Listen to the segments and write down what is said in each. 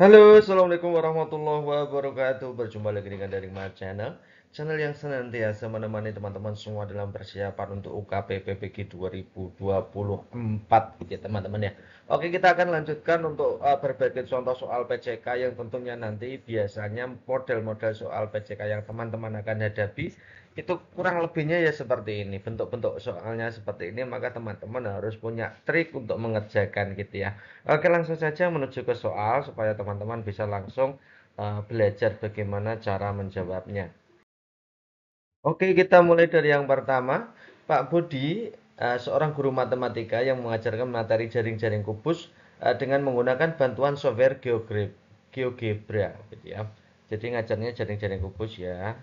Halo, Assalamualaikum warahmatullahi wabarakatuh Berjumpa lagi dengan dari My Channel Channel yang senantiasa menemani teman-teman semua dalam persiapan untuk UKP PPG 2024 ya teman-teman ya Oke kita akan lanjutkan untuk uh, berbagai contoh soal PCK yang tentunya nanti biasanya model-model soal PCK yang teman-teman akan hadapi itu kurang lebihnya ya seperti ini bentuk-bentuk soalnya seperti ini maka teman-teman harus punya trik untuk mengerjakan gitu ya oke langsung saja menuju ke soal supaya teman-teman bisa langsung uh, belajar bagaimana cara menjawabnya oke kita mulai dari yang pertama Pak Budi uh, seorang guru matematika yang mengajarkan materi jaring-jaring kubus uh, dengan menggunakan bantuan software GeoGebra gitu ya jadi ngajarnya jaring-jaring kubus ya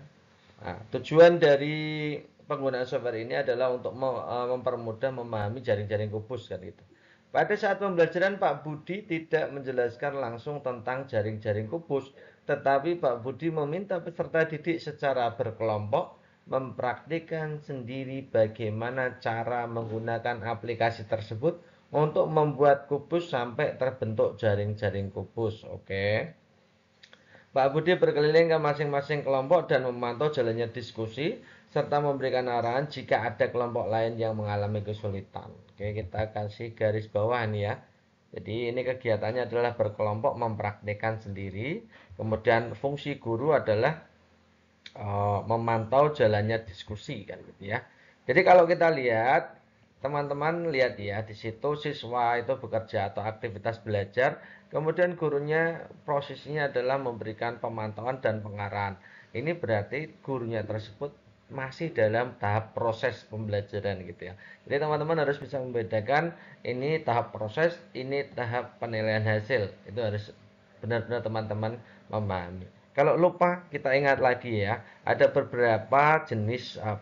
Nah, tujuan dari penggunaan software ini adalah untuk e, mempermudah memahami jaring-jaring kubus kan gitu. Pada saat pembelajaran Pak Budi tidak menjelaskan langsung tentang jaring-jaring kubus, tetapi Pak Budi meminta peserta didik secara berkelompok mempraktikkan sendiri bagaimana cara menggunakan aplikasi tersebut untuk membuat kubus sampai terbentuk jaring-jaring kubus. Oke. Okay. Pak Budi berkeliling ke masing-masing kelompok dan memantau jalannya diskusi serta memberikan arahan jika ada kelompok lain yang mengalami kesulitan. Oke, kita kasih garis bawah nih ya. Jadi ini kegiatannya adalah berkelompok mempraktikkan sendiri. Kemudian fungsi guru adalah uh, memantau jalannya diskusi kan gitu ya. Jadi kalau kita lihat teman-teman lihat ya di situ siswa itu bekerja atau aktivitas belajar kemudian gurunya prosesnya adalah memberikan pemantauan dan pengarahan ini berarti gurunya tersebut masih dalam tahap proses pembelajaran gitu ya jadi teman-teman harus bisa membedakan ini tahap proses ini tahap penilaian hasil itu harus benar-benar teman-teman memahami kalau lupa kita ingat lagi ya ada beberapa jenis uh,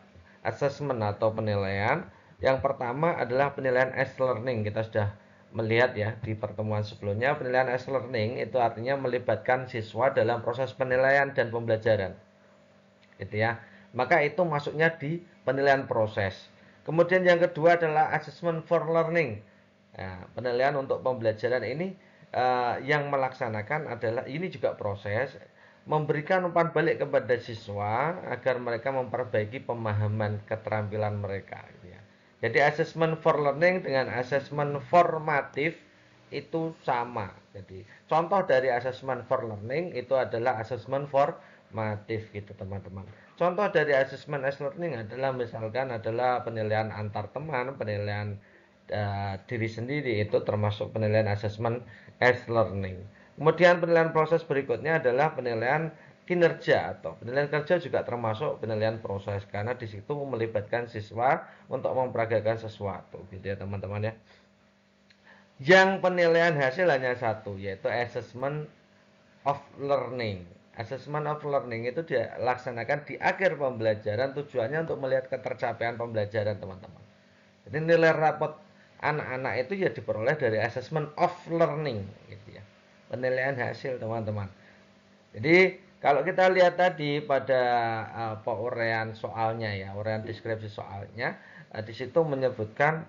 assessment atau penilaian yang pertama adalah penilaian s learning. Kita sudah melihat ya di pertemuan sebelumnya penilaian s learning itu artinya melibatkan siswa dalam proses penilaian dan pembelajaran. Gitu ya. Maka itu masuknya di penilaian proses. Kemudian yang kedua adalah assessment for learning. Nah, penilaian untuk pembelajaran ini eh, yang melaksanakan adalah ini juga proses memberikan umpan balik kepada siswa agar mereka memperbaiki pemahaman keterampilan mereka. Gitu ya. Jadi assessment for learning dengan assessment formatif itu sama. Jadi contoh dari assessment for learning itu adalah assessment formatif gitu teman-teman. Contoh dari assessment as learning adalah misalkan adalah penilaian antar teman, penilaian uh, diri sendiri itu termasuk penilaian assessment as learning. Kemudian penilaian proses berikutnya adalah penilaian kinerja atau penilaian kerja juga termasuk penilaian proses karena di situ melibatkan siswa untuk memperagakan sesuatu gitu ya teman-teman ya yang penilaian hasil hanya satu yaitu assessment of learning assessment of learning itu dilaksanakan di akhir pembelajaran tujuannya untuk melihat ketercapaian pembelajaran teman-teman jadi nilai rapot anak-anak itu ya diperoleh dari assessment of learning gitu ya penilaian hasil teman-teman jadi kalau kita lihat tadi pada uh, soalnya ya, urean deskripsi soalnya, uh, di situ menyebutkan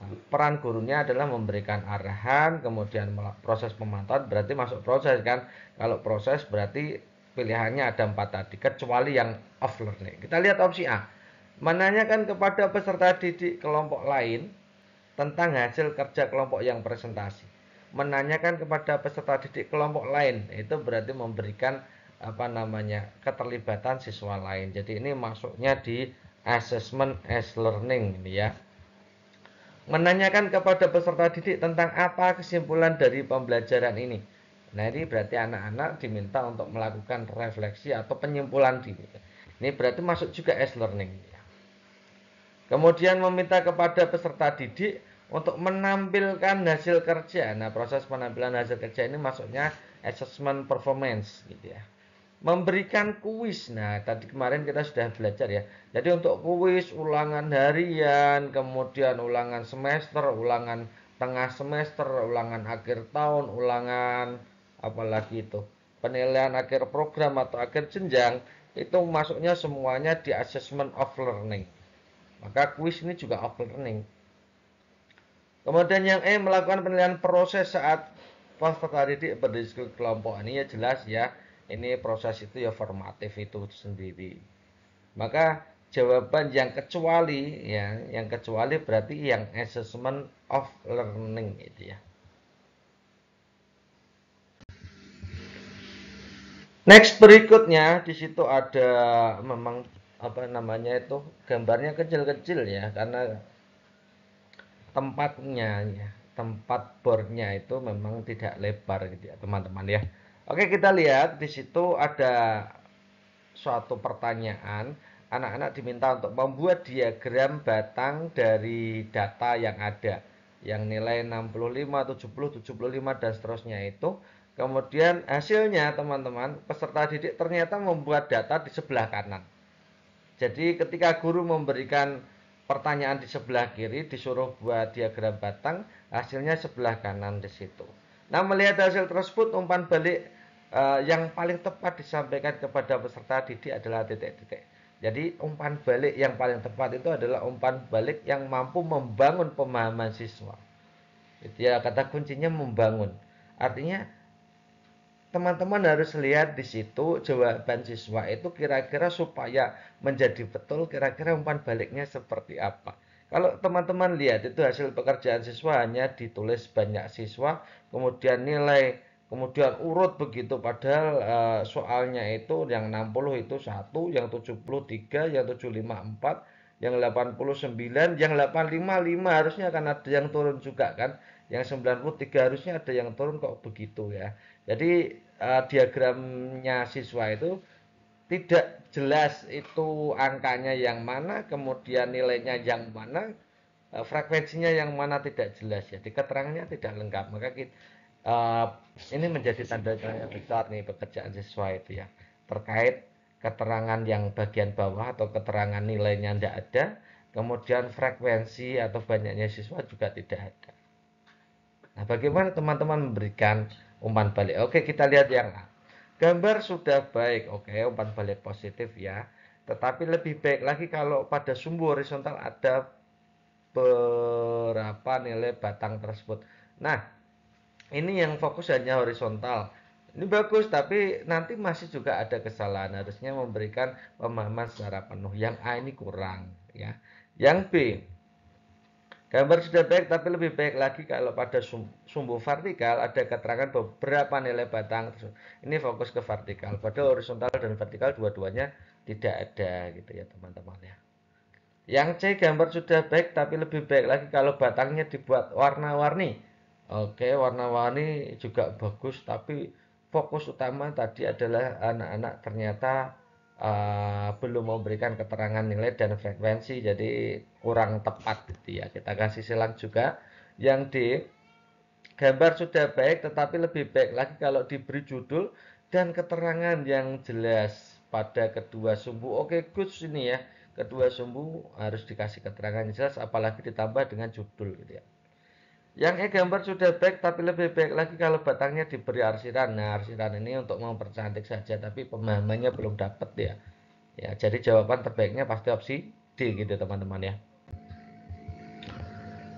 eh, peran gurunya adalah memberikan arahan, kemudian proses pemantauan berarti masuk proses kan. Kalau proses berarti pilihannya ada empat tadi, kecuali yang off learning. Kita lihat opsi A, menanyakan kepada peserta didik kelompok lain tentang hasil kerja kelompok yang presentasi menanyakan kepada peserta didik kelompok lain itu berarti memberikan apa namanya keterlibatan siswa lain. Jadi ini masuknya di assessment as learning ini ya. Menanyakan kepada peserta didik tentang apa kesimpulan dari pembelajaran ini. Nah ini berarti anak-anak diminta untuk melakukan refleksi atau penyimpulan diri. Ini berarti masuk juga as learning. Kemudian meminta kepada peserta didik untuk menampilkan hasil kerja. Nah proses penampilan hasil kerja ini masuknya assessment performance gitu ya memberikan kuis. Nah, tadi kemarin kita sudah belajar ya. Jadi untuk kuis, ulangan harian, kemudian ulangan semester, ulangan tengah semester, ulangan akhir tahun, ulangan apalagi itu. Penilaian akhir program atau akhir jenjang itu masuknya semuanya di assessment of learning. Maka kuis ini juga of learning. Kemudian yang E melakukan penilaian proses saat peserta didik berdiskusi kelompok ini ya jelas ya ini proses itu ya formatif itu sendiri. Maka jawaban yang kecuali ya, yang kecuali berarti yang assessment of learning itu ya. Next berikutnya di situ ada memang apa namanya itu gambarnya kecil-kecil ya karena tempatnya ya tempat bornya itu memang tidak lebar gitu ya teman-teman ya Oke, kita lihat di situ ada suatu pertanyaan. Anak-anak diminta untuk membuat diagram batang dari data yang ada yang nilai 65, 70, 75 dan seterusnya itu. Kemudian hasilnya teman-teman peserta didik ternyata membuat data di sebelah kanan. Jadi ketika guru memberikan pertanyaan di sebelah kiri disuruh buat diagram batang, hasilnya sebelah kanan di situ. Nah, melihat hasil tersebut umpan balik Eh, yang paling tepat disampaikan kepada peserta didik adalah titik-titik. Jadi umpan balik yang paling tepat itu adalah umpan balik yang mampu membangun pemahaman siswa. Itu ya kata kuncinya membangun. Artinya teman-teman harus lihat di situ jawaban siswa itu kira-kira supaya menjadi betul kira-kira umpan baliknya seperti apa. Kalau teman-teman lihat itu hasil pekerjaan siswa hanya ditulis banyak siswa, kemudian nilai kemudian urut begitu padahal e, soalnya itu yang 60 itu 1, yang 73 yang 75, 4, yang 89 yang 85, 5 harusnya akan ada yang turun juga kan yang 93 harusnya ada yang turun kok begitu ya jadi e, diagramnya siswa itu tidak jelas itu angkanya yang mana kemudian nilainya yang mana e, frekuensinya yang mana tidak jelas jadi ya. keterangannya tidak lengkap maka kita, uh, ini menjadi tanda tanya besar nih pekerjaan siswa itu ya terkait keterangan yang bagian bawah atau keterangan nilainya tidak ada kemudian frekuensi atau banyaknya siswa juga tidak ada nah bagaimana teman-teman memberikan umpan balik oke kita lihat yang A gambar sudah baik oke umpan balik positif ya tetapi lebih baik lagi kalau pada sumbu horizontal ada berapa nilai batang tersebut nah ini yang fokus hanya horizontal ini bagus tapi nanti masih juga ada kesalahan harusnya memberikan pemahaman secara penuh yang A ini kurang ya yang B gambar sudah baik tapi lebih baik lagi kalau pada sumbu vertikal ada keterangan beberapa nilai batang ini fokus ke vertikal pada horizontal dan vertikal dua-duanya tidak ada gitu ya teman-teman ya yang C gambar sudah baik tapi lebih baik lagi kalau batangnya dibuat warna-warni Oke, warna-warni juga bagus, tapi fokus utama tadi adalah anak-anak ternyata uh, belum memberikan keterangan nilai dan frekuensi, jadi kurang tepat gitu ya. Kita kasih silang juga yang di Gambar sudah baik, tetapi lebih baik lagi kalau diberi judul dan keterangan yang jelas pada kedua sumbu. Oke, good sini ya. Kedua sumbu harus dikasih keterangan yang jelas, apalagi ditambah dengan judul gitu ya. Yang e-gambar sudah baik tapi lebih baik lagi kalau batangnya diberi arsiran. Nah, arsiran ini untuk mempercantik saja tapi pemahamannya belum dapat ya. Ya, jadi jawaban terbaiknya pasti opsi D gitu teman-teman ya.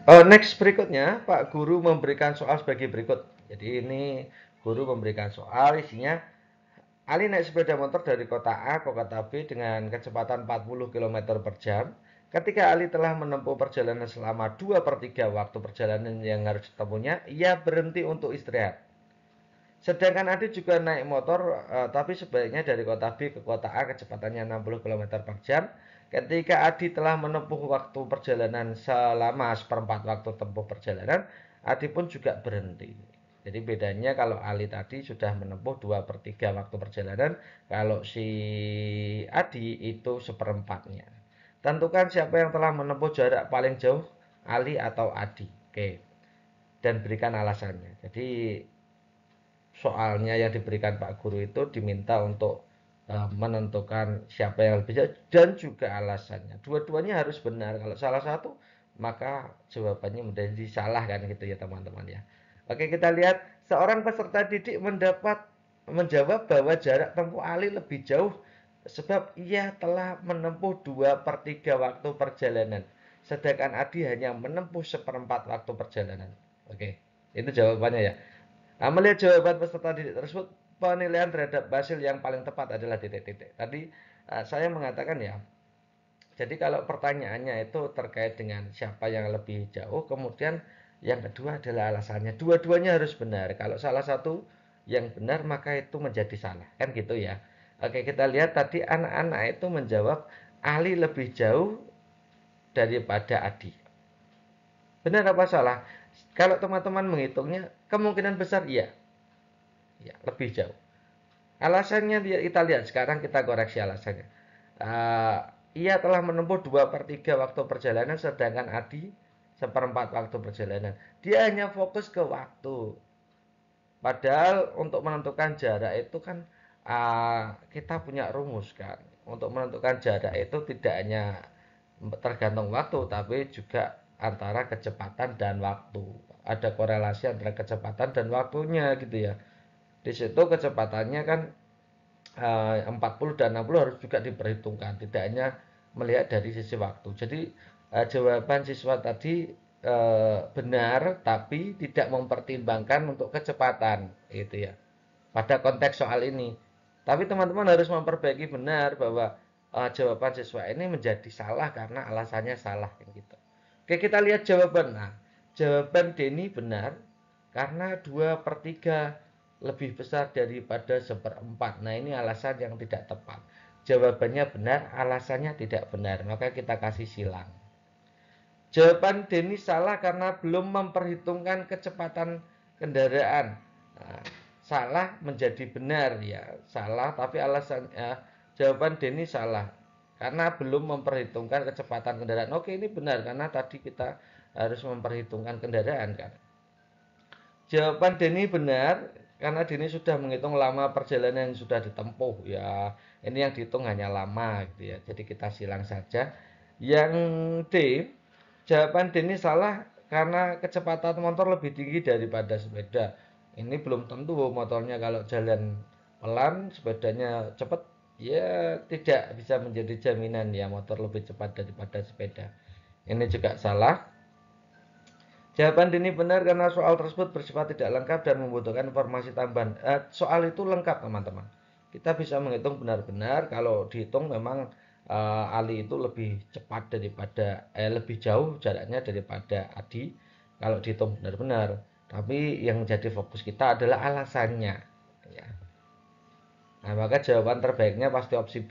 Uh, next berikutnya Pak Guru memberikan soal sebagai berikut. Jadi ini guru memberikan soal isinya Ali naik sepeda motor dari kota A ke kota B dengan kecepatan 40 km per jam Ketika Ali telah menempuh perjalanan selama 2 per 3 waktu perjalanan yang harus ditempuhnya, ia berhenti untuk istirahat. Sedangkan Adi juga naik motor, eh, tapi sebaiknya dari kota B ke kota A kecepatannya 60 km per jam. Ketika Adi telah menempuh waktu perjalanan selama seperempat waktu tempuh perjalanan, Adi pun juga berhenti. Jadi bedanya kalau Ali tadi sudah menempuh 2 per 3 waktu perjalanan, kalau si Adi itu seperempatnya. Tentukan siapa yang telah menempuh jarak paling jauh, Ali atau Adi. Oke. Dan berikan alasannya. Jadi soalnya yang diberikan Pak Guru itu diminta untuk eh, menentukan siapa yang lebih jauh dan juga alasannya. Dua-duanya harus benar. Kalau salah satu maka jawabannya menjadi salah kan gitu ya teman-teman ya. Oke, kita lihat seorang peserta didik mendapat menjawab bahwa jarak tempuh Ali lebih jauh sebab ia telah menempuh dua per tiga waktu perjalanan. Sedangkan Adi hanya menempuh seperempat waktu perjalanan. Oke, itu jawabannya ya. Nah, melihat jawaban peserta didik tersebut, penilaian terhadap hasil yang paling tepat adalah titik-titik. Tadi uh, saya mengatakan ya, jadi kalau pertanyaannya itu terkait dengan siapa yang lebih jauh, kemudian yang kedua adalah alasannya. Dua-duanya harus benar. Kalau salah satu yang benar maka itu menjadi salah. Kan gitu ya. Oke, kita lihat tadi anak-anak itu menjawab Ali lebih jauh daripada Adi. Benar apa salah? Kalau teman-teman menghitungnya, kemungkinan besar iya. Ya, lebih jauh. Alasannya kita lihat sekarang kita koreksi alasannya. Uh, ia telah menempuh 2 per 3 waktu perjalanan sedangkan Adi seperempat waktu perjalanan. Dia hanya fokus ke waktu. Padahal untuk menentukan jarak itu kan Ah, kita punya rumus kan untuk menentukan jarak itu tidak hanya tergantung waktu tapi juga antara kecepatan dan waktu ada korelasi antara kecepatan dan waktunya gitu ya di situ kecepatannya kan 40 eh, dan 60 harus juga diperhitungkan tidak hanya melihat dari sisi waktu jadi eh, jawaban siswa tadi eh, benar tapi tidak mempertimbangkan untuk kecepatan gitu ya pada konteks soal ini tapi teman-teman harus memperbaiki benar bahwa uh, jawaban siswa ini menjadi salah karena alasannya salah yang gitu. Oke kita lihat jawaban. Nah jawaban Denny benar karena 2 per 3 lebih besar daripada seperempat. Nah ini alasan yang tidak tepat. Jawabannya benar, alasannya tidak benar. Maka kita kasih silang. Jawaban Denny salah karena belum memperhitungkan kecepatan kendaraan. Nah, salah menjadi benar ya salah tapi alasan ya, jawaban Denny salah karena belum memperhitungkan kecepatan kendaraan oke ini benar karena tadi kita harus memperhitungkan kendaraan kan jawaban Denny benar karena Denny sudah menghitung lama perjalanan yang sudah ditempuh ya ini yang dihitung hanya lama gitu ya jadi kita silang saja yang D jawaban Denny salah karena kecepatan motor lebih tinggi daripada sepeda ini belum tentu motornya kalau jalan pelan sepedanya cepat ya tidak bisa menjadi jaminan ya motor lebih cepat daripada sepeda ini juga salah jawaban ini benar karena soal tersebut bersifat tidak lengkap dan membutuhkan informasi tambahan eh, soal itu lengkap teman-teman kita bisa menghitung benar-benar kalau dihitung memang eh, Ali itu lebih cepat daripada eh, lebih jauh jaraknya daripada Adi kalau dihitung benar-benar tapi yang jadi fokus kita adalah alasannya. Ya. Nah, maka jawaban terbaiknya pasti opsi B.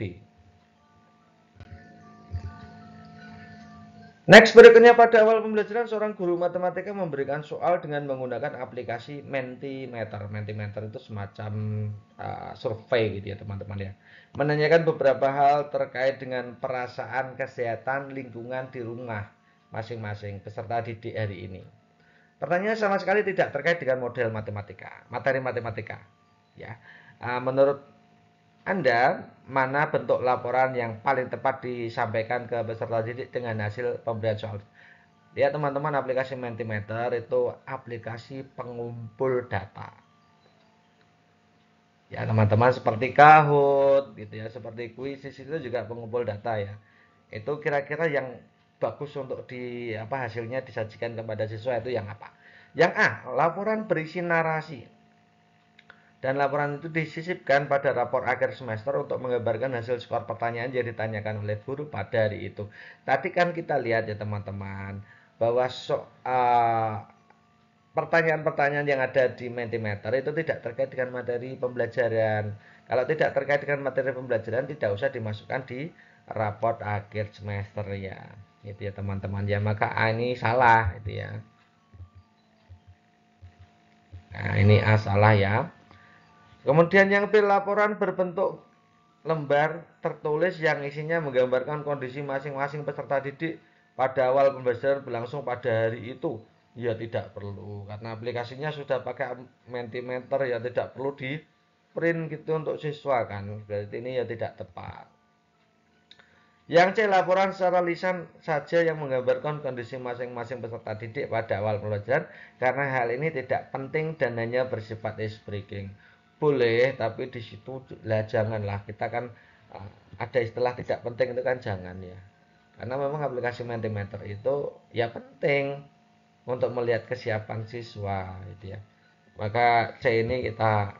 Next berikutnya pada awal pembelajaran seorang guru matematika memberikan soal dengan menggunakan aplikasi Mentimeter. Mentimeter itu semacam uh, survei gitu ya teman-teman ya. Menanyakan beberapa hal terkait dengan perasaan, kesehatan, lingkungan di rumah masing-masing peserta didik hari ini. Pertanyaannya sama sekali tidak terkait dengan model matematika, materi matematika. Ya, eh, menurut Anda mana bentuk laporan yang paling tepat disampaikan ke peserta didik dengan hasil pemberian soal? Ya teman-teman aplikasi Mentimeter itu aplikasi pengumpul data. Ya teman-teman seperti Kahoot gitu ya, seperti Quizzes itu juga pengumpul data ya. Itu kira-kira yang bagus untuk di apa hasilnya disajikan kepada siswa itu yang apa? Yang A, laporan berisi narasi. Dan laporan itu disisipkan pada rapor akhir semester untuk menggambarkan hasil skor pertanyaan yang ditanyakan oleh guru pada hari itu. Tadi kan kita lihat ya teman-teman bahwa so, uh, pertanyaan-pertanyaan yang ada di Mentimeter itu tidak terkait dengan materi pembelajaran. Kalau tidak terkait dengan materi pembelajaran tidak usah dimasukkan di rapor akhir semester ya itu ya teman-teman ya maka A ah, ini salah itu ya nah ini A ah, salah ya kemudian yang B laporan berbentuk lembar tertulis yang isinya menggambarkan kondisi masing-masing peserta didik pada awal pembelajaran berlangsung pada hari itu ya tidak perlu karena aplikasinya sudah pakai mentimeter ya tidak perlu di print gitu untuk siswa kan berarti ini ya tidak tepat yang C laporan secara lisan saja yang menggambarkan kondisi masing-masing peserta didik pada awal pelajaran karena hal ini tidak penting dan hanya bersifat ice breaking. Boleh, tapi di situ lah janganlah kita kan eh, ada istilah tidak penting itu kan jangan ya. Karena memang aplikasi Mentimeter itu ya penting untuk melihat kesiapan siswa gitu ya. Maka C ini kita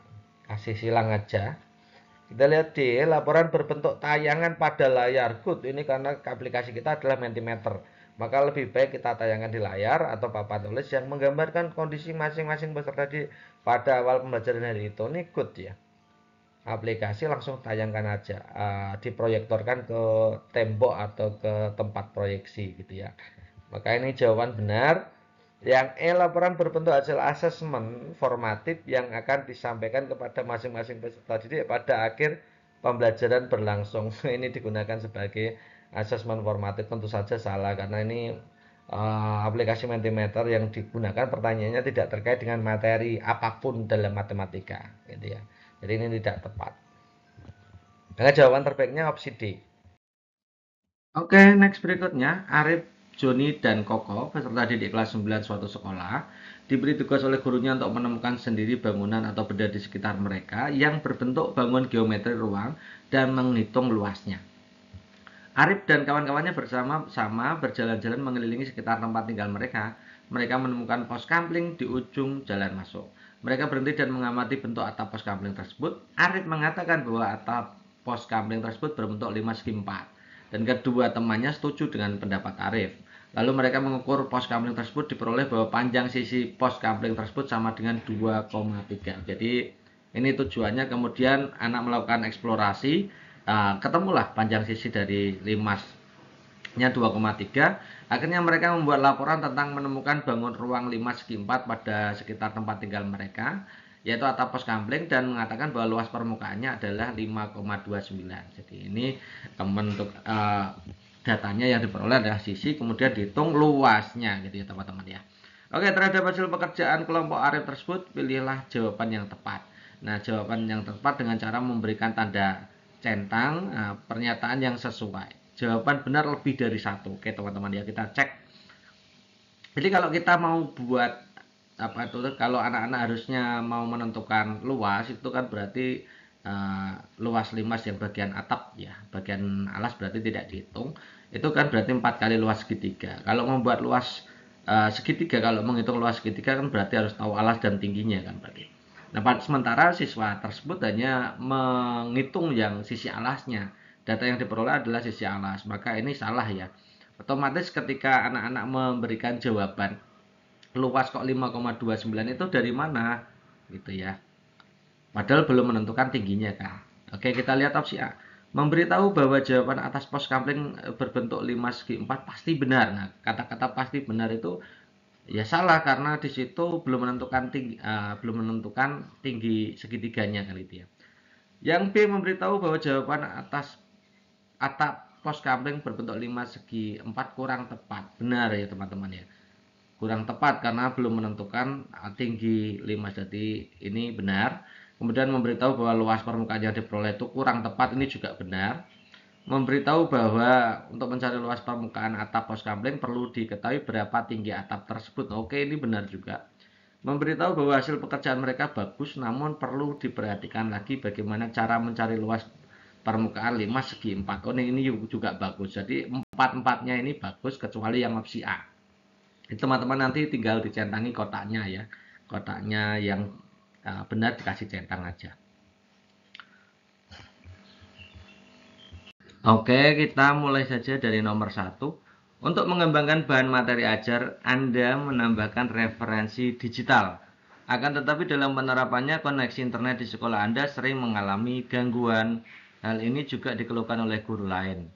kasih silang aja kita lihat di laporan berbentuk tayangan pada layar. Good, ini karena aplikasi kita adalah Mentimeter. Maka lebih baik kita tayangkan di layar atau papan tulis yang menggambarkan kondisi masing-masing peserta di pada awal pembelajaran hari itu. Ini good ya. Aplikasi langsung tayangkan aja, uh, diproyektorkan ke tembok atau ke tempat proyeksi gitu ya. Maka ini jawaban benar yang E laporan berbentuk hasil asesmen formatif yang akan disampaikan kepada masing-masing peserta didik pada akhir pembelajaran berlangsung. Ini digunakan sebagai asesmen formatif tentu saja salah karena ini uh, aplikasi Mentimeter yang digunakan pertanyaannya tidak terkait dengan materi apapun dalam matematika, gitu ya. Jadi ini tidak tepat. Karena jawaban terbaiknya opsi D. Oke, okay, next berikutnya Arif Joni dan Koko, peserta didik kelas 9 suatu sekolah, diberi tugas oleh gurunya untuk menemukan sendiri bangunan atau benda di sekitar mereka yang berbentuk bangun geometri ruang dan menghitung luasnya. Arif dan kawan-kawannya bersama-sama berjalan-jalan mengelilingi sekitar tempat tinggal mereka. Mereka menemukan pos kampling di ujung jalan masuk. Mereka berhenti dan mengamati bentuk atap pos kampling tersebut. Arif mengatakan bahwa atap pos kampling tersebut berbentuk 5 segi 4. Dan kedua temannya setuju dengan pendapat Arif. Lalu mereka mengukur pos kampling tersebut diperoleh bahwa panjang sisi pos kampling tersebut sama dengan 2,3. Jadi ini tujuannya kemudian anak melakukan eksplorasi eh, ketemulah panjang sisi dari limasnya 2,3. Akhirnya mereka membuat laporan tentang menemukan bangun ruang limas segi 4 pada sekitar tempat tinggal mereka yaitu atap pos kampling dan mengatakan bahwa luas permukaannya adalah 5,29. Jadi ini eh, untuk uh, datanya yang diperoleh adalah sisi kemudian dihitung luasnya gitu ya teman-teman ya Oke terhadap hasil pekerjaan kelompok Arif tersebut pilihlah jawaban yang tepat Nah jawaban yang tepat dengan cara memberikan tanda centang nah, pernyataan yang sesuai jawaban benar lebih dari satu Oke teman-teman ya kita cek jadi kalau kita mau buat apa itu kalau anak-anak harusnya mau menentukan luas itu kan berarti Eh, luas limas yang bagian atap ya bagian alas berarti tidak dihitung itu kan berarti empat kali luas segitiga kalau membuat luas eh, segitiga kalau menghitung luas segitiga kan berarti harus tahu alas dan tingginya kan berarti nah sementara siswa tersebut hanya menghitung yang sisi alasnya data yang diperoleh adalah sisi alas maka ini salah ya otomatis ketika anak-anak memberikan jawaban luas kok 5,29 itu dari mana gitu ya Padahal belum menentukan tingginya K. Oke, kita lihat opsi A. Memberitahu bahwa jawaban atas pos kampling eh, berbentuk 5 segi 4 pasti benar. Nah, kata-kata pasti benar itu ya salah karena di situ belum menentukan tinggi uh, belum menentukan tinggi segitiganya kali itu ya. Yang B memberitahu bahwa jawaban atas atap pos kampling berbentuk 5 segi 4 kurang tepat. Benar ya teman-teman ya. Kurang tepat karena belum menentukan eh, tinggi 5 jadi ini benar. Kemudian memberitahu bahwa luas permukaan yang diperoleh itu kurang tepat ini juga benar. Memberitahu bahwa untuk mencari luas permukaan atap pos kampling perlu diketahui berapa tinggi atap tersebut. Oke, ini benar juga. Memberitahu bahwa hasil pekerjaan mereka bagus namun perlu diperhatikan lagi bagaimana cara mencari luas permukaan 5 segi 4. Oh, ini juga bagus. Jadi empat-empatnya ini bagus kecuali yang opsi A. Teman-teman nanti tinggal dicentangi kotaknya ya. Kotaknya yang Nah, benar dikasih centang aja. Oke, kita mulai saja dari nomor satu. Untuk mengembangkan bahan materi ajar, Anda menambahkan referensi digital. Akan tetapi dalam penerapannya, koneksi internet di sekolah Anda sering mengalami gangguan. Hal ini juga dikeluhkan oleh guru lain.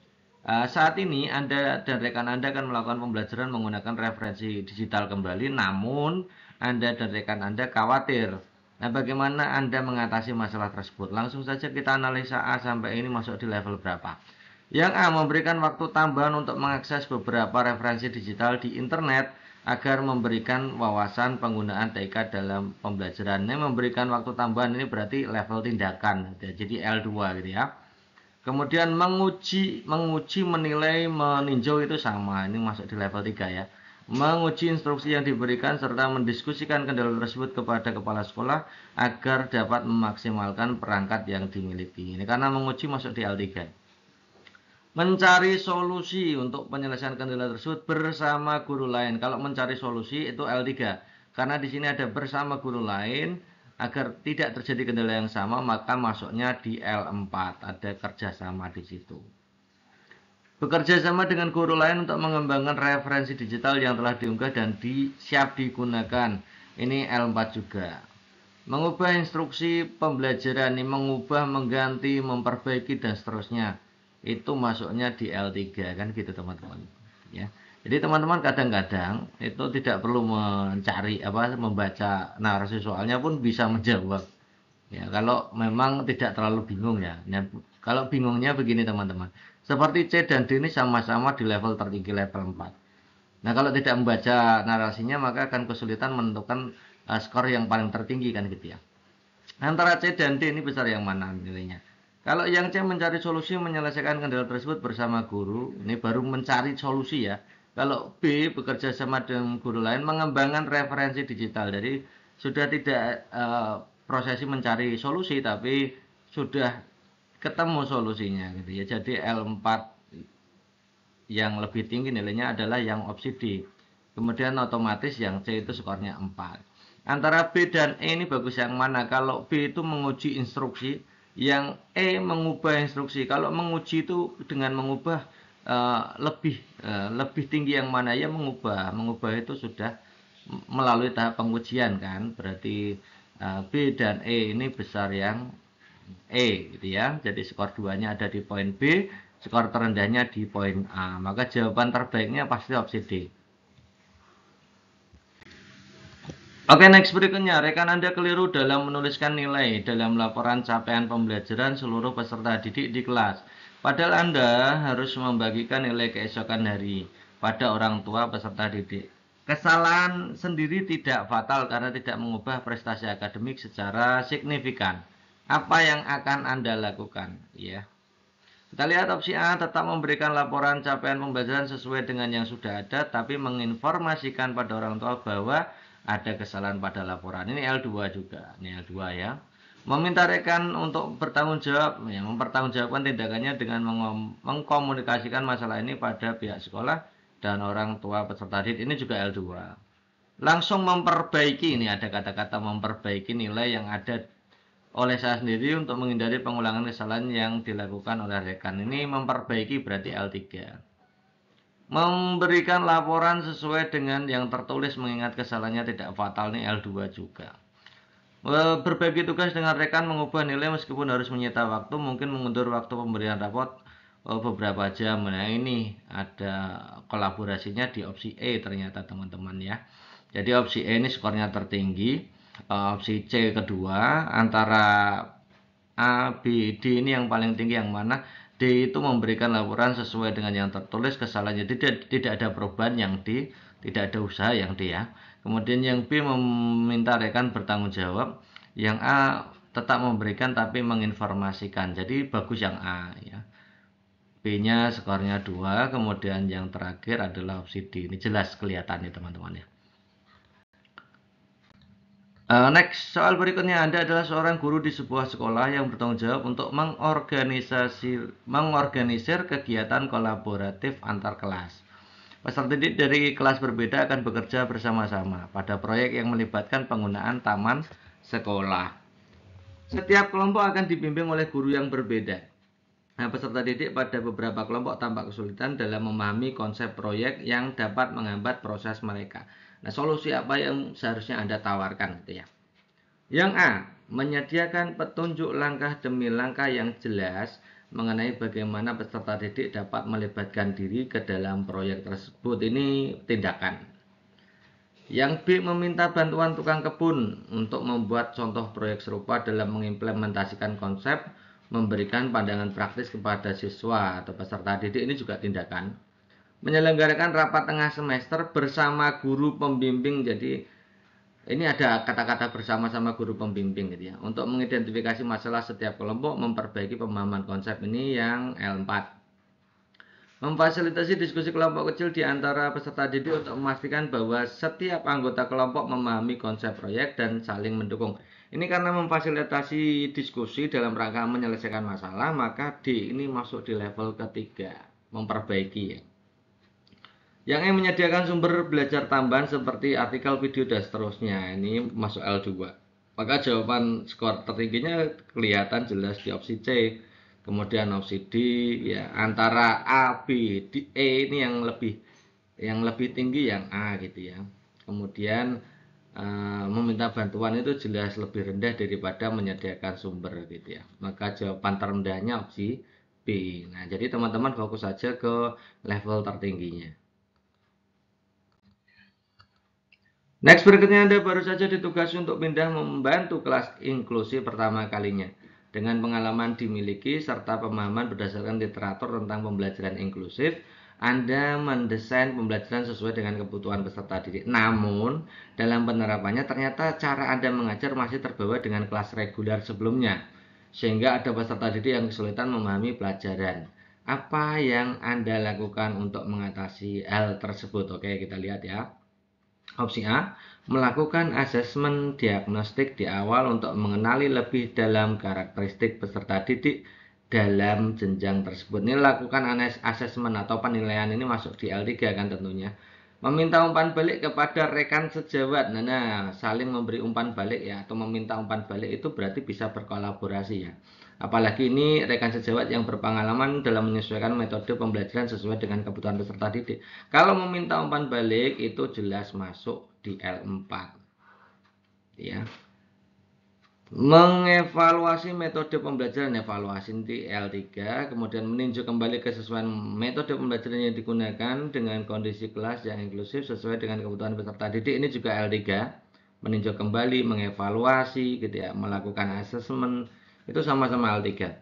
Eh, saat ini, Anda dan rekan Anda akan melakukan pembelajaran menggunakan referensi digital kembali, namun Anda dan rekan Anda khawatir Nah, bagaimana Anda mengatasi masalah tersebut? Langsung saja kita analisa A sampai ini masuk di level berapa. Yang A memberikan waktu tambahan untuk mengakses beberapa referensi digital di internet agar memberikan wawasan penggunaan TK dalam pembelajaran. Ini memberikan waktu tambahan ini berarti level tindakan, ya, jadi L2 gitu ya. Kemudian menguji, menguji, menilai, meninjau itu sama. Ini masuk di level 3 ya menguji instruksi yang diberikan serta mendiskusikan kendala tersebut kepada kepala sekolah agar dapat memaksimalkan perangkat yang dimiliki. Ini karena menguji masuk di L3. Mencari solusi untuk penyelesaian kendala tersebut bersama guru lain. Kalau mencari solusi itu L3. Karena di sini ada bersama guru lain agar tidak terjadi kendala yang sama maka masuknya di L4. Ada kerjasama di situ. Bekerja sama dengan guru lain untuk mengembangkan referensi digital yang telah diunggah dan di, siap digunakan. Ini L4 juga. Mengubah instruksi pembelajaran, ini mengubah, mengganti, memperbaiki, dan seterusnya. Itu masuknya di L3, kan gitu teman-teman. Ya. Jadi teman-teman kadang-kadang itu tidak perlu mencari apa membaca narasi soalnya pun bisa menjawab. Ya, kalau memang tidak terlalu bingung ya. kalau bingungnya begini teman-teman seperti C dan D ini sama-sama di level tertinggi level 4. Nah, kalau tidak membaca narasinya maka akan kesulitan menentukan uh, skor yang paling tertinggi kan gitu ya. Antara C dan D ini besar yang mana nilainya? Kalau yang C mencari solusi menyelesaikan kendala tersebut bersama guru, ini baru mencari solusi ya. Kalau B bekerja sama dengan guru lain mengembangkan referensi digital. Jadi sudah tidak uh, prosesi mencari solusi tapi sudah ketemu solusinya gitu ya. Jadi L4 yang lebih tinggi nilainya adalah yang opsi D. Kemudian otomatis yang C itu skornya 4. Antara B dan E ini bagus yang mana? Kalau B itu menguji instruksi, yang E mengubah instruksi. Kalau menguji itu dengan mengubah uh, lebih uh, lebih tinggi yang mana ya mengubah. Mengubah itu sudah melalui tahap pengujian kan. Berarti eh, B dan E ini besar yang E gitu ya. Jadi skor 2-nya ada di poin B, skor terendahnya di poin A. Maka jawaban terbaiknya pasti opsi D. Oke, next berikutnya. Rekan Anda keliru dalam menuliskan nilai dalam laporan capaian pembelajaran seluruh peserta didik di kelas. Padahal Anda harus membagikan nilai keesokan hari pada orang tua peserta didik. Kesalahan sendiri tidak fatal karena tidak mengubah prestasi akademik secara signifikan apa yang akan Anda lakukan ya. Kita lihat opsi A tetap memberikan laporan capaian pembelajaran sesuai dengan yang sudah ada tapi menginformasikan pada orang tua bahwa ada kesalahan pada laporan. Ini L2 juga. Ini L2 ya. Meminta rekan untuk bertanggung jawab, ya, mempertanggungjawabkan tindakannya dengan mengkomunikasikan masalah ini pada pihak sekolah dan orang tua peserta didik. Ini juga L2. Langsung memperbaiki ini ada kata-kata memperbaiki nilai yang ada oleh saya sendiri untuk menghindari pengulangan kesalahan yang dilakukan oleh rekan ini memperbaiki berarti L3 memberikan laporan sesuai dengan yang tertulis mengingat kesalahannya tidak fatal nih L2 juga e, berbagi tugas dengan rekan mengubah nilai meskipun harus menyita waktu mungkin mengundur waktu pemberian rapot e, beberapa jam nah ini ada kolaborasinya di opsi E ternyata teman-teman ya jadi opsi E ini skornya tertinggi Eh, opsi C kedua antara A, B, D ini yang paling tinggi yang mana D itu memberikan laporan sesuai dengan yang tertulis kesalahannya tidak tidak ada perubahan yang D tidak ada usaha yang D ya kemudian yang B meminta rekan bertanggung jawab yang A tetap memberikan tapi menginformasikan jadi bagus yang A ya B nya skornya dua kemudian yang terakhir adalah opsi D ini jelas kelihatannya teman-teman ya Uh, next, soal berikutnya Anda adalah seorang guru di sebuah sekolah yang bertanggung jawab untuk mengorganisasi mengorganisir kegiatan kolaboratif antar kelas. Peserta didik dari kelas berbeda akan bekerja bersama-sama pada proyek yang melibatkan penggunaan taman sekolah. Setiap kelompok akan dibimbing oleh guru yang berbeda. Nah, peserta didik pada beberapa kelompok tampak kesulitan dalam memahami konsep proyek yang dapat menghambat proses mereka. Nah, solusi apa yang seharusnya Anda tawarkan gitu ya. Yang A, menyediakan petunjuk langkah demi langkah yang jelas mengenai bagaimana peserta didik dapat melibatkan diri ke dalam proyek tersebut. Ini tindakan. Yang B meminta bantuan tukang kebun untuk membuat contoh proyek serupa dalam mengimplementasikan konsep, memberikan pandangan praktis kepada siswa atau peserta didik ini juga tindakan menyelenggarakan rapat tengah semester bersama guru pembimbing. Jadi ini ada kata-kata bersama sama guru pembimbing gitu ya untuk mengidentifikasi masalah setiap kelompok memperbaiki pemahaman konsep ini yang L4 memfasilitasi diskusi kelompok kecil di antara peserta didik untuk memastikan bahwa setiap anggota kelompok memahami konsep proyek dan saling mendukung ini karena memfasilitasi diskusi dalam rangka menyelesaikan masalah maka D ini masuk di level ketiga memperbaiki ya yang yang menyediakan sumber belajar tambahan seperti artikel, video, dan seterusnya. Ini masuk L2. Maka jawaban skor tertingginya kelihatan jelas di opsi C. Kemudian opsi D ya antara A, B, D, E ini yang lebih yang lebih tinggi yang A gitu ya. Kemudian uh, meminta bantuan itu jelas lebih rendah daripada menyediakan sumber gitu ya. Maka jawaban terendahnya opsi B. Nah, jadi teman-teman fokus saja ke level tertingginya. Next berikutnya Anda baru saja ditugasi untuk pindah membantu kelas inklusi pertama kalinya dengan pengalaman dimiliki serta pemahaman berdasarkan literatur tentang pembelajaran inklusif, Anda mendesain pembelajaran sesuai dengan kebutuhan peserta didik. Namun, dalam penerapannya ternyata cara Anda mengajar masih terbawa dengan kelas reguler sebelumnya, sehingga ada peserta didik yang kesulitan memahami pelajaran. Apa yang Anda lakukan untuk mengatasi hal tersebut? Oke, kita lihat ya. Opsi A, melakukan asesmen diagnostik di awal untuk mengenali lebih dalam karakteristik peserta didik dalam jenjang tersebut. Ini lakukan asesmen atau penilaian ini masuk di L3 kan tentunya. Meminta umpan balik kepada rekan sejawat. Nah, nah saling memberi umpan balik ya atau meminta umpan balik itu berarti bisa berkolaborasi ya. Apalagi ini rekan sejawat yang berpengalaman dalam menyesuaikan metode pembelajaran sesuai dengan kebutuhan peserta didik. Kalau meminta umpan balik itu jelas masuk di L4. Ya. Mengevaluasi metode pembelajaran evaluasi di L3, kemudian meninjau kembali kesesuaian metode pembelajaran yang digunakan dengan kondisi kelas yang inklusif sesuai dengan kebutuhan peserta didik. Ini juga L3, meninjau kembali, mengevaluasi gitu ya, melakukan asesmen itu sama-sama L3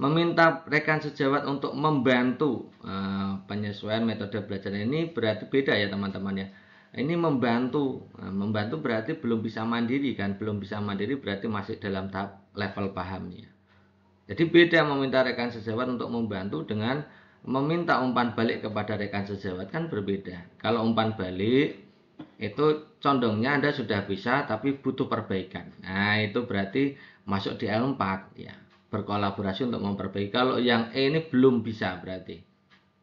meminta rekan sejawat untuk membantu eh, penyesuaian metode belajar ini berarti beda ya teman-teman ya ini membantu eh, membantu berarti belum bisa mandiri kan belum bisa mandiri berarti masih dalam tahap level pahamnya jadi beda meminta rekan sejawat untuk membantu dengan meminta umpan balik kepada rekan sejawat kan berbeda kalau umpan balik itu condongnya Anda sudah bisa tapi butuh perbaikan nah itu berarti masuk di L4 ya berkolaborasi untuk memperbaiki kalau yang E ini belum bisa berarti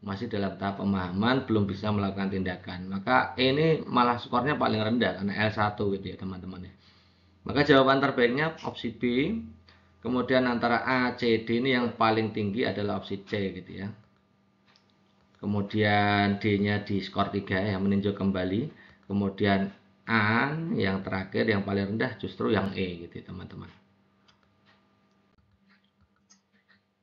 masih dalam tahap pemahaman belum bisa melakukan tindakan maka E ini malah skornya paling rendah karena L1 gitu ya teman-teman ya maka jawaban terbaiknya opsi B kemudian antara A C D ini yang paling tinggi adalah opsi C gitu ya kemudian D nya di skor 3 ya meninjau kembali kemudian A yang terakhir yang paling rendah justru yang E gitu ya, teman-teman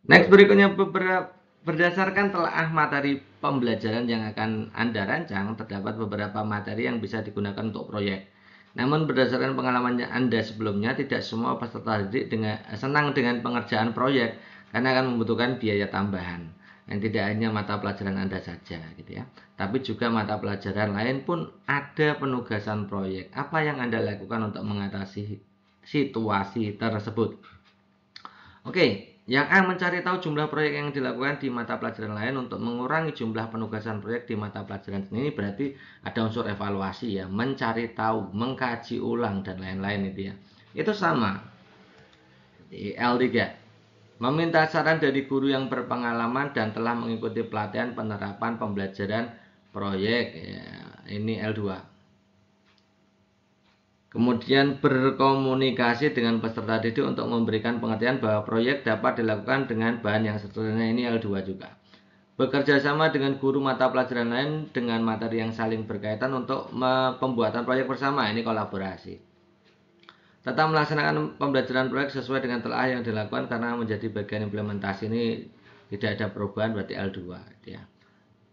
Next berikutnya beberapa berdasarkan telaah materi pembelajaran yang akan Anda rancang terdapat beberapa materi yang bisa digunakan untuk proyek. Namun berdasarkan pengalaman Anda sebelumnya tidak semua peserta didik dengan senang dengan pengerjaan proyek karena akan membutuhkan biaya tambahan yang tidak hanya mata pelajaran Anda saja gitu ya. Tapi juga mata pelajaran lain pun ada penugasan proyek. Apa yang Anda lakukan untuk mengatasi situasi tersebut? Oke, yang A mencari tahu jumlah proyek yang dilakukan di mata pelajaran lain untuk mengurangi jumlah penugasan proyek di mata pelajaran ini berarti ada unsur evaluasi ya, mencari tahu, mengkaji ulang dan lain-lain itu ya. Itu sama. Di L3 meminta saran dari guru yang berpengalaman dan telah mengikuti pelatihan penerapan pembelajaran proyek ya, ini L2 Kemudian berkomunikasi dengan peserta didik untuk memberikan pengertian bahwa proyek dapat dilakukan dengan bahan yang sederhana ini L2 juga. Bekerja sama dengan guru mata pelajaran lain dengan materi yang saling berkaitan untuk pembuatan proyek bersama, ini kolaborasi. Tetap melaksanakan pembelajaran proyek sesuai dengan telah yang dilakukan karena menjadi bagian implementasi ini tidak ada perubahan berarti L2 gitu ya.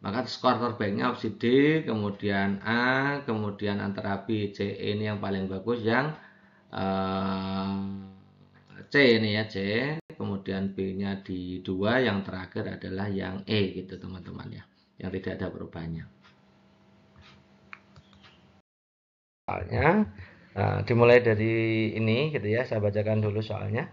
Maka skor terbaiknya opsi D, kemudian A, kemudian antara B, C e ini yang paling bagus yang eh, C ini ya C, kemudian B-nya di dua, yang terakhir adalah yang E gitu teman-teman ya, yang tidak ada perubahannya. Soalnya nah, dimulai dari ini gitu ya, saya bacakan dulu soalnya.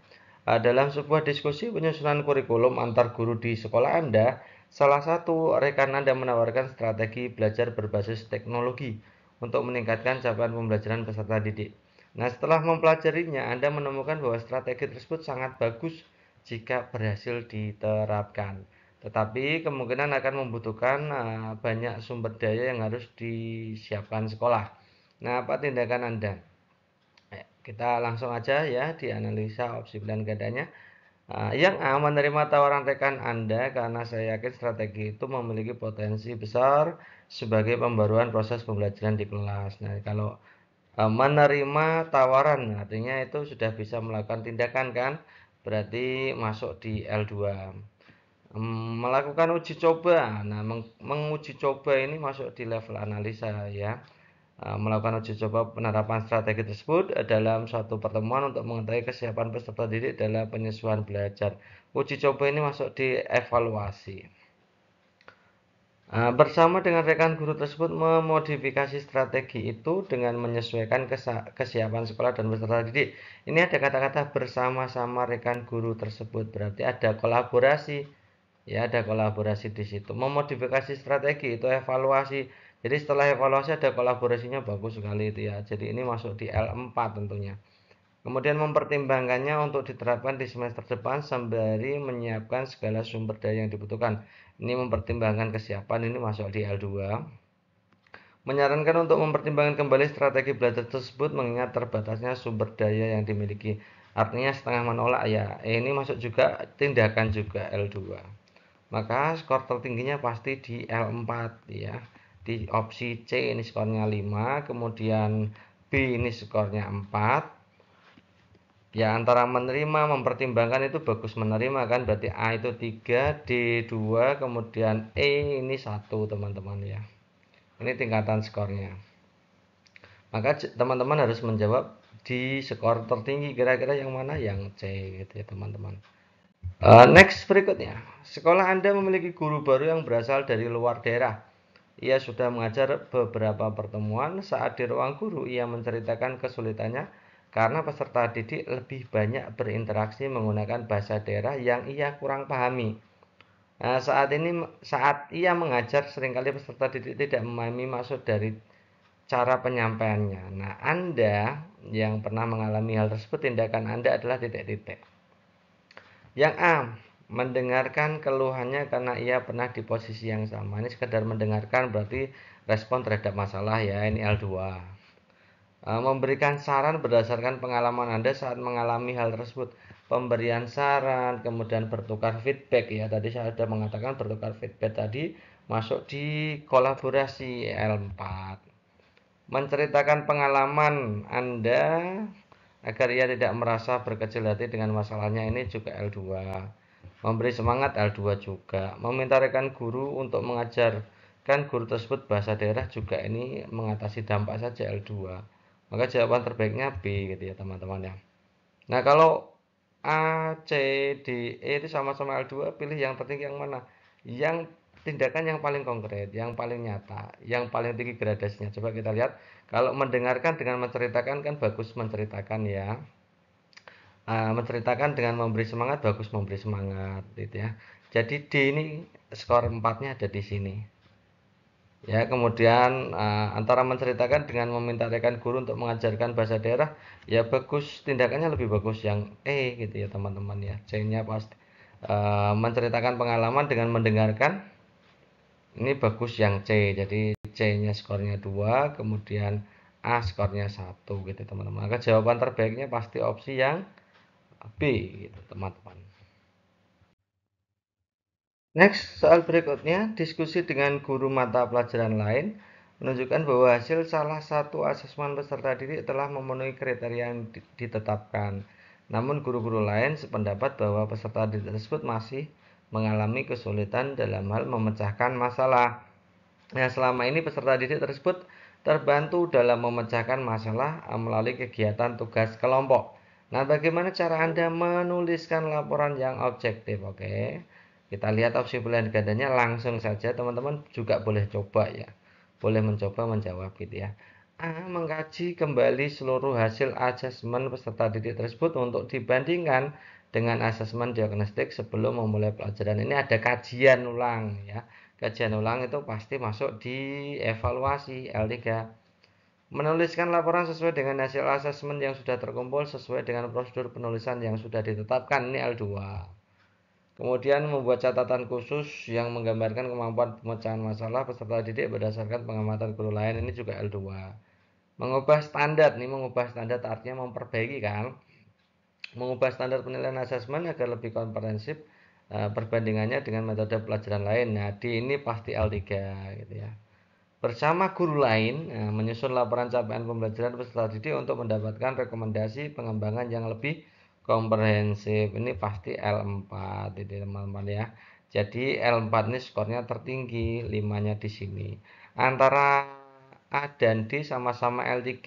Dalam sebuah diskusi penyusunan kurikulum antar guru di sekolah Anda, Salah satu rekan Anda menawarkan strategi belajar berbasis teknologi untuk meningkatkan capaian pembelajaran peserta didik. Nah, setelah mempelajarinya, Anda menemukan bahwa strategi tersebut sangat bagus jika berhasil diterapkan. Tetapi kemungkinan akan membutuhkan eh, banyak sumber daya yang harus disiapkan sekolah. Nah, apa tindakan Anda? Eh, kita langsung aja ya dianalisa opsi pilihan gadanya. Ah, gitu. yang A menerima tawaran rekan Anda karena saya yakin strategi itu memiliki potensi besar sebagai pembaruan proses pembelajaran di kelas. Nah, kalau eh, menerima tawaran artinya itu sudah bisa melakukan tindakan kan? Berarti masuk di L2. melakukan uji coba. Nah, menguji coba ini masuk di level analisa ya. Eh, melakukan uji coba penerapan strategi tersebut eh, dalam suatu pertemuan untuk mengetahui kesiapan peserta didik dalam penyesuaian belajar. Uji coba ini masuk di evaluasi. Eh, bersama dengan rekan guru tersebut memodifikasi strategi itu dengan menyesuaikan kesiapan sekolah dan peserta didik. Ini ada kata-kata bersama-sama rekan guru tersebut, berarti ada kolaborasi. Ya, ada kolaborasi di situ. Memodifikasi strategi itu evaluasi jadi setelah evaluasi ada kolaborasinya bagus sekali itu ya. Jadi ini masuk di L4 tentunya. Kemudian mempertimbangkannya untuk diterapkan di semester depan sembari menyiapkan segala sumber daya yang dibutuhkan. Ini mempertimbangkan kesiapan ini masuk di L2. Menyarankan untuk mempertimbangkan kembali strategi belajar tersebut mengingat terbatasnya sumber daya yang dimiliki. Artinya setengah menolak ya. Eh, ini masuk juga tindakan juga L2. Maka skor tertingginya pasti di L4 ya di opsi C ini skornya 5 kemudian B ini skornya 4 ya antara menerima mempertimbangkan itu bagus menerima kan berarti A itu 3 D 2 kemudian E ini 1 teman-teman ya ini tingkatan skornya maka teman-teman harus menjawab di skor tertinggi kira-kira yang mana yang C gitu ya teman-teman uh, next berikutnya sekolah anda memiliki guru baru yang berasal dari luar daerah ia sudah mengajar beberapa pertemuan. Saat di ruang guru, ia menceritakan kesulitannya karena peserta didik lebih banyak berinteraksi menggunakan bahasa daerah yang ia kurang pahami. Nah, saat ini saat ia mengajar seringkali peserta didik tidak memahami maksud dari cara penyampaiannya. Nah, Anda yang pernah mengalami hal tersebut tindakan Anda adalah titik-titik. Yang A, mendengarkan keluhannya karena ia pernah di posisi yang sama. Ini sekedar mendengarkan berarti respon terhadap masalah ya, ini L2. Eh, memberikan saran berdasarkan pengalaman Anda saat mengalami hal tersebut. Pemberian saran, kemudian bertukar feedback ya. Tadi saya sudah mengatakan bertukar feedback tadi masuk di kolaborasi L4. Menceritakan pengalaman Anda agar ia tidak merasa berkecil hati dengan masalahnya ini juga L2 memberi semangat L2 juga meminta rekan guru untuk mengajarkan guru tersebut bahasa daerah juga ini mengatasi dampak saja L2 maka jawaban terbaiknya B gitu ya teman-teman ya nah kalau A, C, D, E itu sama-sama L2 pilih yang tertinggi yang mana yang tindakan yang paling konkret yang paling nyata yang paling tinggi gradasinya coba kita lihat kalau mendengarkan dengan menceritakan kan bagus menceritakan ya Ah, menceritakan dengan memberi semangat bagus memberi semangat gitu ya jadi D ini skor empatnya ada di sini ya kemudian uh, antara menceritakan dengan meminta rekan guru untuk mengajarkan bahasa daerah ya bagus tindakannya lebih bagus yang E gitu ya teman-teman ya C nya pasti uh, ah, menceritakan pengalaman dengan mendengarkan ini bagus yang C jadi C nya skornya dua kemudian A skornya satu gitu teman-teman maka jawaban terbaiknya pasti opsi yang B gitu teman-teman. Next, soal berikutnya, diskusi dengan guru mata pelajaran lain menunjukkan bahwa hasil salah satu asesmen peserta didik telah memenuhi kriteria yang ditetapkan. Namun guru-guru lain sependapat bahwa peserta didik tersebut masih mengalami kesulitan dalam hal memecahkan masalah. Nah, selama ini peserta didik tersebut terbantu dalam memecahkan masalah melalui kegiatan tugas kelompok. Nah, bagaimana cara Anda menuliskan laporan yang objektif? Oke. Kita lihat opsi pilihan gandanya langsung saja teman-teman juga boleh coba ya. Boleh mencoba menjawab gitu ya. A. Mengkaji kembali seluruh hasil asesmen peserta didik tersebut untuk dibandingkan dengan asesmen diagnostik sebelum memulai pelajaran. Ini ada kajian ulang ya. Kajian ulang itu pasti masuk di evaluasi L3 Menuliskan laporan sesuai dengan hasil asesmen yang sudah terkumpul sesuai dengan prosedur penulisan yang sudah ditetapkan ini L2. Kemudian membuat catatan khusus yang menggambarkan kemampuan pemecahan masalah peserta didik berdasarkan pengamatan guru lain ini juga L2. Mengubah standar nih mengubah standar artinya memperbaiki kan. Mengubah standar penilaian asesmen agar lebih komprehensif eh, perbandingannya dengan metode pelajaran lain. Nah, di ini pasti L3 gitu ya bersama guru lain eh, menyusun laporan capaian pembelajaran peserta didik untuk mendapatkan rekomendasi pengembangan yang lebih komprehensif. Ini pasti L4 ini teman-teman ya. Jadi L4 ini skornya tertinggi, limanya di sini. Antara A dan D sama-sama L3.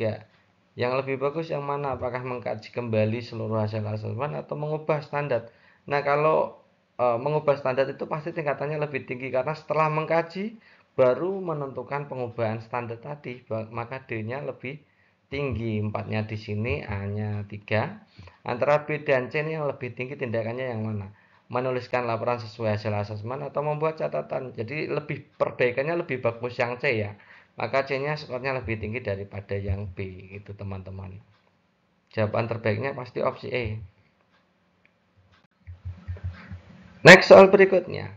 Yang lebih bagus yang mana? Apakah mengkaji kembali seluruh hasil asesmen atau mengubah standar? Nah, kalau e, mengubah standar itu pasti tingkatannya lebih tinggi karena setelah mengkaji baru menentukan pengubahan standar tadi maka D-nya lebih tinggi empatnya nya di sini A nya 3 antara B dan C ini yang lebih tinggi tindakannya yang mana menuliskan laporan sesuai hasil asesmen atau membuat catatan jadi lebih perbaikannya lebih bagus yang C ya maka C nya skornya lebih tinggi daripada yang B itu teman-teman jawaban terbaiknya pasti opsi E next soal berikutnya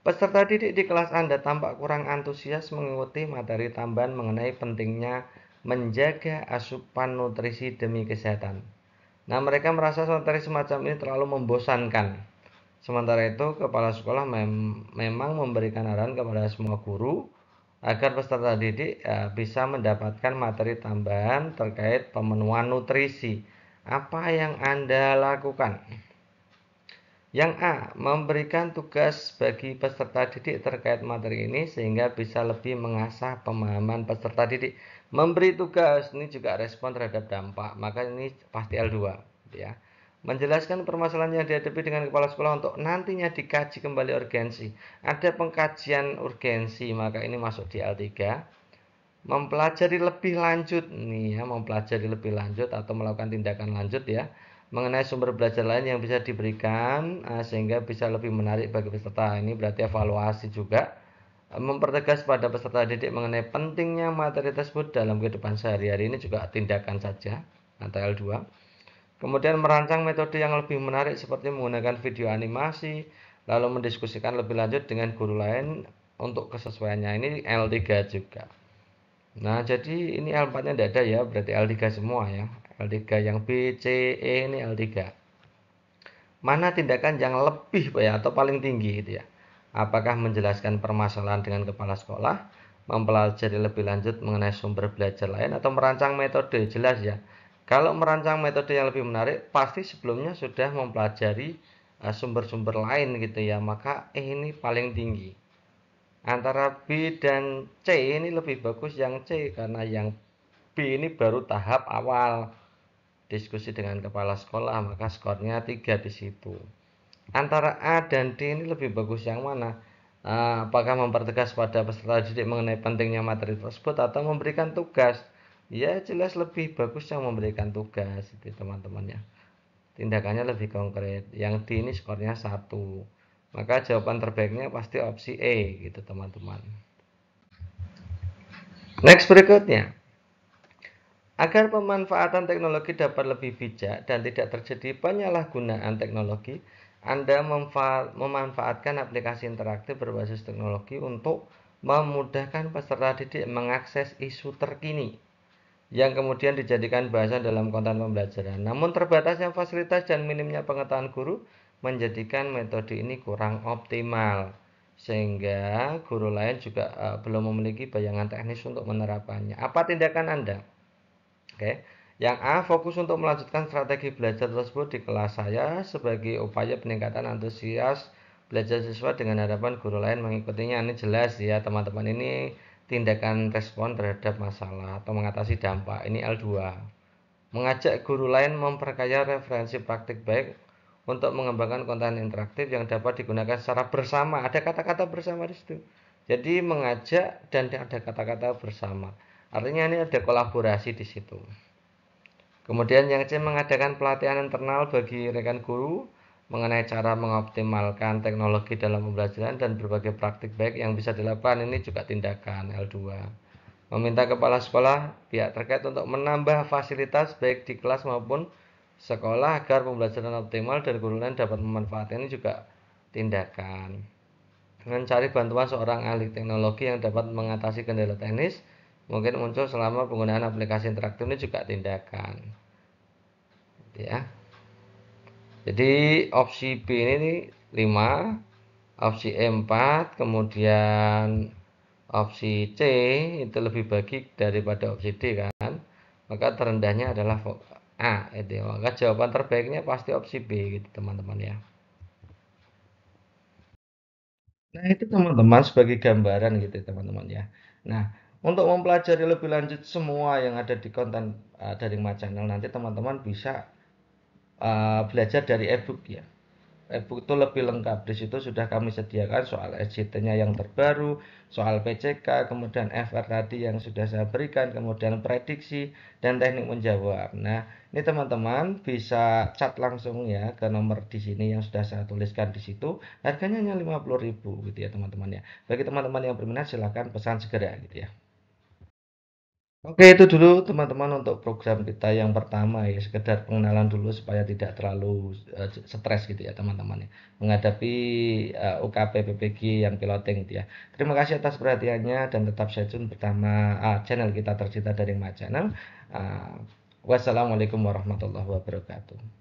Peserta didik di kelas Anda tampak kurang antusias mengikuti materi tambahan mengenai pentingnya menjaga asupan nutrisi demi kesehatan. Nah, mereka merasa materi semacam ini terlalu membosankan. Sementara itu, kepala sekolah mem memang memberikan arahan kepada semua guru agar peserta didik ya, bisa mendapatkan materi tambahan terkait pemenuhan nutrisi. Apa yang Anda lakukan? Yang A. Memberikan tugas bagi peserta didik terkait materi ini sehingga bisa lebih mengasah pemahaman peserta didik. Memberi tugas ini juga respon terhadap dampak, maka ini pasti L2 ya. Menjelaskan permasalahan yang dihadapi dengan kepala sekolah untuk nantinya dikaji kembali urgensi. Ada pengkajian urgensi, maka ini masuk di L3. Mempelajari lebih lanjut nih ya, mempelajari lebih lanjut atau melakukan tindakan lanjut ya mengenai sumber belajar lain yang bisa diberikan eh, sehingga bisa lebih menarik bagi peserta. Ini berarti evaluasi juga eh, mempertegas pada peserta didik mengenai pentingnya materi tersebut dalam kehidupan sehari-hari ini juga tindakan saja atau L2. Kemudian merancang metode yang lebih menarik seperti menggunakan video animasi, lalu mendiskusikan lebih lanjut dengan guru lain untuk kesesuaiannya. Ini L3 juga. Nah, jadi ini L4-nya tidak ada ya, berarti L3 semua ya. L3 yang B, C, E ini L3. Mana tindakan yang lebih pak ya atau paling tinggi gitu ya? Apakah menjelaskan permasalahan dengan kepala sekolah, mempelajari lebih lanjut mengenai sumber belajar lain atau merancang metode? Jelas ya. Kalau merancang metode yang lebih menarik, pasti sebelumnya sudah mempelajari e, sumber-sumber lain gitu ya. Maka E ini paling tinggi. Antara B dan C ini lebih bagus yang C karena yang B ini baru tahap awal diskusi dengan kepala sekolah maka skornya 3 di situ antara A dan D ini lebih bagus yang mana apakah mempertegas pada peserta didik mengenai pentingnya materi tersebut atau memberikan tugas ya jelas lebih bagus yang memberikan tugas itu teman temannya tindakannya lebih konkret yang D ini skornya satu maka jawaban terbaiknya pasti opsi E gitu teman-teman next berikutnya Agar pemanfaatan teknologi dapat lebih bijak dan tidak terjadi penyalahgunaan teknologi, Anda memanfaatkan aplikasi interaktif berbasis teknologi untuk memudahkan peserta didik mengakses isu terkini yang kemudian dijadikan bahasan dalam konten pembelajaran. Namun terbatasnya fasilitas dan minimnya pengetahuan guru menjadikan metode ini kurang optimal sehingga guru lain juga uh, belum memiliki bayangan teknis untuk menerapkannya. Apa tindakan Anda? Oke. Yang A, fokus untuk melanjutkan strategi belajar tersebut di kelas saya sebagai upaya peningkatan antusias belajar siswa dengan harapan guru lain mengikutinya. Ini jelas ya, teman-teman ini tindakan respon terhadap masalah atau mengatasi dampak. Ini L2. Mengajak guru lain memperkaya referensi praktik baik untuk mengembangkan konten interaktif yang dapat digunakan secara bersama. Ada kata-kata bersama di situ. Jadi mengajak dan ada kata-kata bersama. Artinya ini ada kolaborasi di situ. Kemudian yang C mengadakan pelatihan internal bagi rekan guru mengenai cara mengoptimalkan teknologi dalam pembelajaran dan berbagai praktik baik yang bisa dilakukan ini juga tindakan L2 meminta kepala sekolah pihak terkait untuk menambah fasilitas baik di kelas maupun sekolah agar pembelajaran optimal dan guru lain dapat memanfaatkan ini juga tindakan mencari bantuan seorang ahli teknologi yang dapat mengatasi kendala teknis mungkin muncul selama penggunaan aplikasi interaktif ini juga tindakan gitu ya jadi opsi B ini 5 opsi E 4 kemudian opsi C itu lebih bagi daripada opsi D kan maka terendahnya adalah A itu ya. maka jawaban terbaiknya pasti opsi B gitu teman-teman ya nah itu teman-teman sebagai gambaran gitu teman-teman ya nah untuk mempelajari lebih lanjut semua yang ada di konten uh, dari My Channel nanti teman-teman bisa uh, belajar dari ebook ya. Ebook itu lebih lengkap. Di situ sudah kami sediakan soal SJT-nya yang terbaru, soal PCK, kemudian FR tadi yang sudah saya berikan, kemudian prediksi dan teknik menjawab. Nah, ini teman-teman bisa chat langsung ya ke nomor di sini yang sudah saya tuliskan di situ. Harganya hanya 50.000 gitu ya, teman-teman ya. Bagi teman-teman yang berminat silahkan pesan segera gitu ya. Oke, itu dulu teman-teman untuk program kita yang pertama ya, sekedar pengenalan dulu supaya tidak terlalu uh, stres gitu ya teman-teman ya, menghadapi uh, eh, UKP PPG yang piloting gitu ya. Terima kasih atas perhatiannya dan tetap stay tune bersama uh, channel kita tercinta dari Mac Channel. Uh, wassalamualaikum warahmatullahi wabarakatuh.